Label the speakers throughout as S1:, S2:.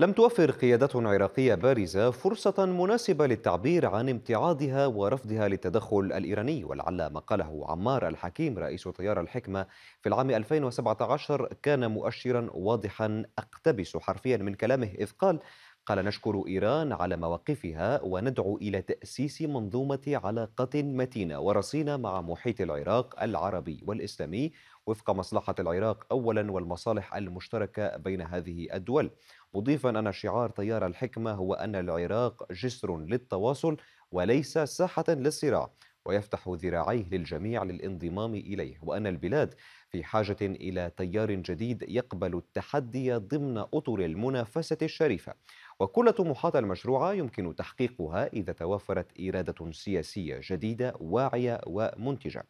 S1: لم توفر قيادة عراقية بارزة فرصة مناسبة للتعبير عن امتعاضها ورفضها للتدخل الإيراني ولعل ما قاله عمار الحكيم رئيس طيار الحكمة في العام 2017 كان مؤشرا واضحا أقتبس حرفيا من كلامه إذ قال قال نشكر إيران على مواقفها وندعو إلى تأسيس منظومة علاقة متينة ورصينة مع محيط العراق العربي والإسلامي وفق مصلحة العراق أولا والمصالح المشتركة بين هذه الدول مضيفا أن شعار تيار الحكمة هو أن العراق جسر للتواصل وليس ساحة للصراع ويفتح ذراعيه للجميع للانضمام إليه وأن البلاد في حاجة إلى تيار جديد يقبل التحدي ضمن أطر المنافسة الشريفة وكل طموحات المشروع يمكن تحقيقها إذا توفرت إرادة سياسية جديدة واعية ومنتجة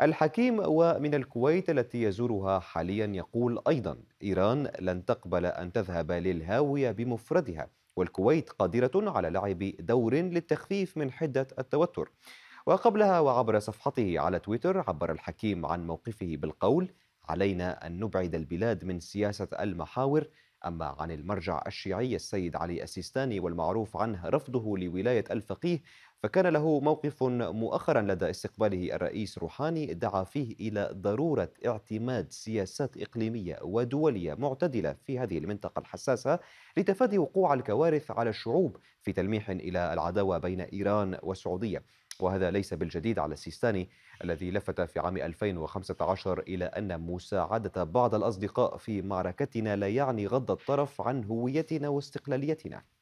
S1: الحكيم ومن الكويت التي يزورها حاليا يقول أيضا إيران لن تقبل أن تذهب للهاوية بمفردها والكويت قادرة على لعب دور للتخفيف من حدة التوتر وقبلها وعبر صفحته على تويتر عبر الحكيم عن موقفه بالقول علينا أن نبعد البلاد من سياسة المحاور أما عن المرجع الشيعي السيد علي السيستاني والمعروف عنه رفضه لولاية الفقيه فكان له موقف مؤخرا لدى استقباله الرئيس روحاني دعا فيه إلى ضرورة اعتماد سياسات إقليمية ودولية معتدلة في هذه المنطقة الحساسة لتفادي وقوع الكوارث على الشعوب في تلميح إلى العداوة بين إيران والسعودية وهذا ليس بالجديد على السيستاني الذي لفت في عام 2015 إلى أن مساعدة بعض الأصدقاء في معركتنا لا يعني غض الطرف عن هويتنا واستقلاليتنا